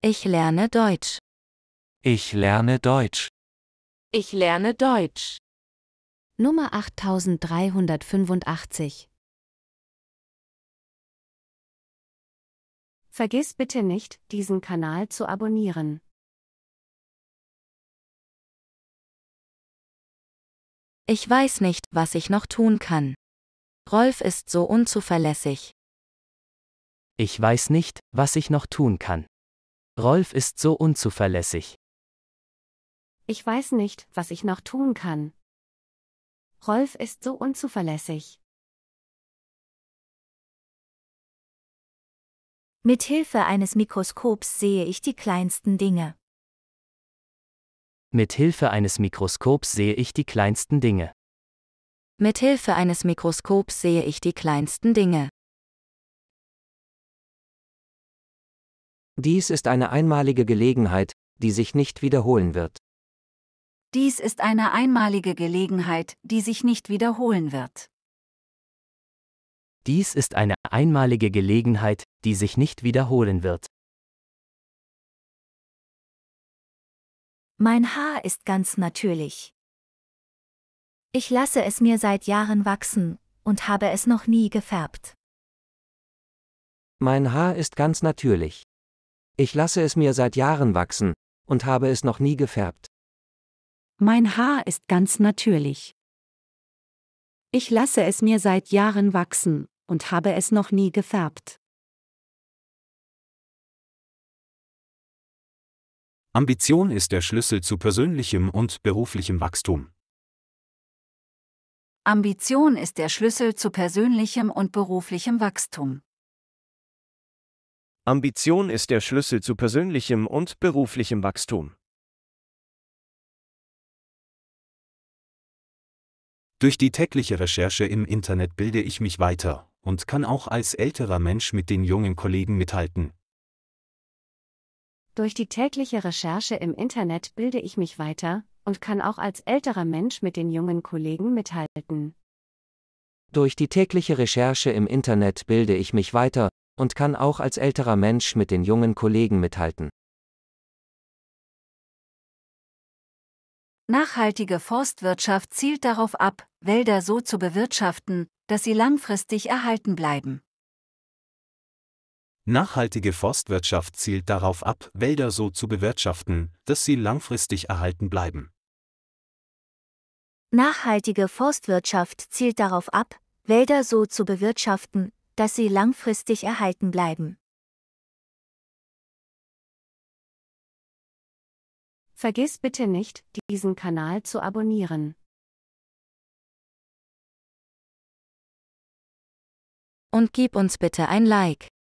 Ich lerne Deutsch. Ich lerne Deutsch. Ich lerne Deutsch. Nummer 8385 Vergiss bitte nicht, diesen Kanal zu abonnieren. Ich weiß nicht, was ich noch tun kann. Rolf ist so unzuverlässig. Ich weiß nicht, was ich noch tun kann. Rolf ist so unzuverlässig. Ich weiß nicht, was ich noch tun kann. Rolf ist so unzuverlässig. Mit Hilfe eines Mikroskops sehe ich die kleinsten Dinge. Mit Hilfe eines Mikroskops sehe ich die kleinsten Dinge. Mit Hilfe eines Mikroskops sehe ich die kleinsten Dinge. Dies ist eine einmalige Gelegenheit, die sich nicht wiederholen wird. Dies ist eine einmalige Gelegenheit, die sich nicht wiederholen wird. Dies ist eine einmalige Gelegenheit, die sich nicht wiederholen wird. Mein Haar ist ganz natürlich. Ich lasse es mir seit Jahren wachsen und habe es noch nie gefärbt. Mein Haar ist ganz natürlich. Ich lasse es mir seit Jahren wachsen und habe es noch nie gefärbt. Mein Haar ist ganz natürlich. Ich lasse es mir seit Jahren wachsen und habe es noch nie gefärbt. Ambition ist der Schlüssel zu persönlichem und beruflichem Wachstum. Ambition ist der Schlüssel zu persönlichem und beruflichem Wachstum. Ambition ist der Schlüssel zu persönlichem und beruflichem Wachstum. Durch die tägliche Recherche im Internet bilde ich mich weiter und kann auch als älterer Mensch mit den jungen Kollegen mithalten. Durch die tägliche Recherche im Internet bilde ich mich weiter und kann auch als älterer Mensch mit den jungen Kollegen mithalten. Durch die tägliche Recherche im Internet bilde ich mich weiter und kann auch als älterer Mensch mit den jungen Kollegen mithalten. Nachhaltige Forstwirtschaft zielt darauf ab, Wälder so zu bewirtschaften, dass sie langfristig erhalten bleiben. Nachhaltige Forstwirtschaft zielt darauf ab, Wälder so zu bewirtschaften, dass sie langfristig erhalten bleiben. Nachhaltige Forstwirtschaft zielt darauf ab, Wälder so zu bewirtschaften, dass sie langfristig erhalten bleiben. Vergiss bitte nicht, diesen Kanal zu abonnieren. Und gib uns bitte ein Like.